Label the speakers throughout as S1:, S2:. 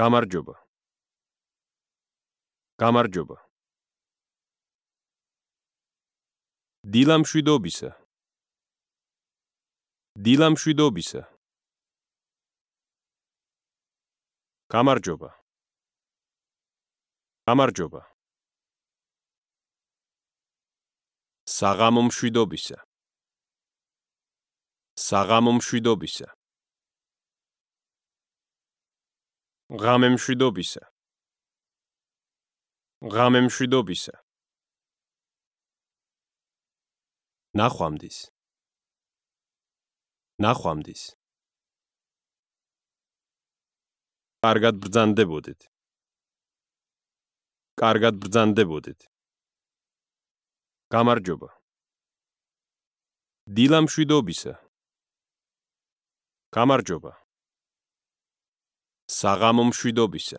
S1: გამარჯობა გამარჯობა დილამშვიდობისა დილამშვიდობისა გამარჯობა გამარჯობა საღამომშვიდობისა საღამომშვიდობისა ღამემშვიდობისა ღამემშვიდობისა ნახვამდის ნახვამდის კარგად ბრძანდებოდეთ კარგად ბრძანდებოდეთ გამარჯობა დილამშვიდობისა გამარჯობა საღამო მშვიდობისა.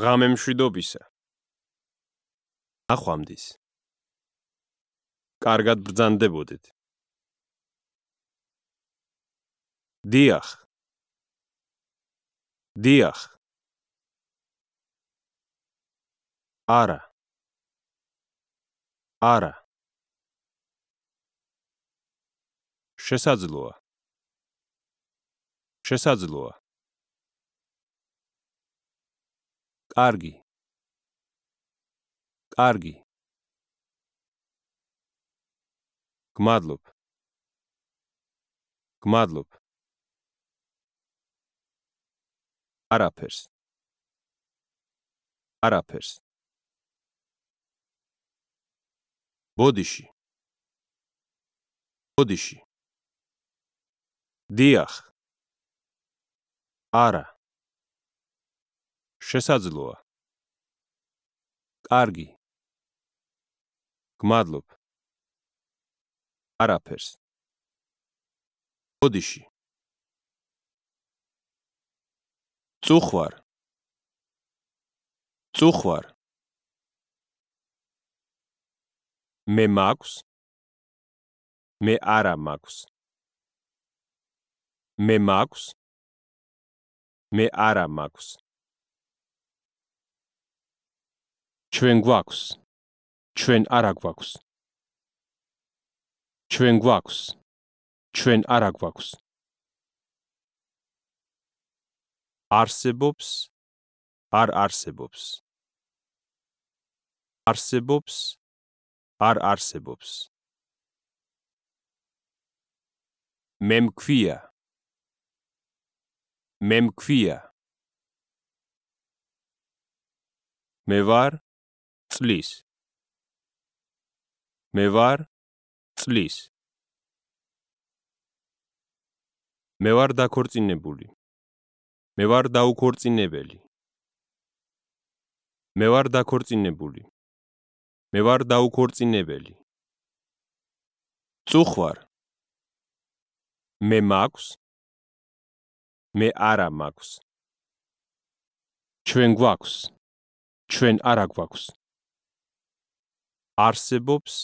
S1: ღამე მშვიდობისა. ახვამდის. კარგად ბრძანდებოდეთ. დიახ. დიახ. არა. არა. შესაძლოა შესაძლოა. კარგი. კარგი. გმადლობ. გმადლობ. არაფერს. არაფერს. ბოდიში. ბოდიში. დიახ. არა შესაძლოა კარგი გმადლობ არაფერს ოდიში წუხვარ წუხვარ მე მაქვს მე არა მაქვს მე მაქვს მე არა მაქვს ჩვენ გვაქვს ჩვენ არა გვაქვს ჩვენ გვაქვს ჩვენ არა გვაქვს არსებობს არ არსებობს არსებობს არ არსებობს მემქვია მე მქვია მე ვარ წლის მე ვარ წლის მე ვარ დაქორწინებული მე ვარ დაუქორწინებელი მე ვარ დაქორწინებული მე ვარ დაუქორწინებელი წუხვარ მე მაქვს მე არა მაქვს ჩვენ გვაქვს ჩვენ არა გვაქვს არსებობს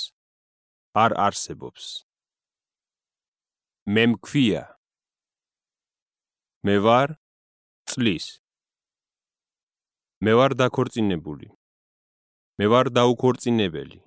S1: არ არსებობს მე მქვია მე ვარ წლის მე ვარ დაქორწინებული მე ვარ დაუქორწინებელი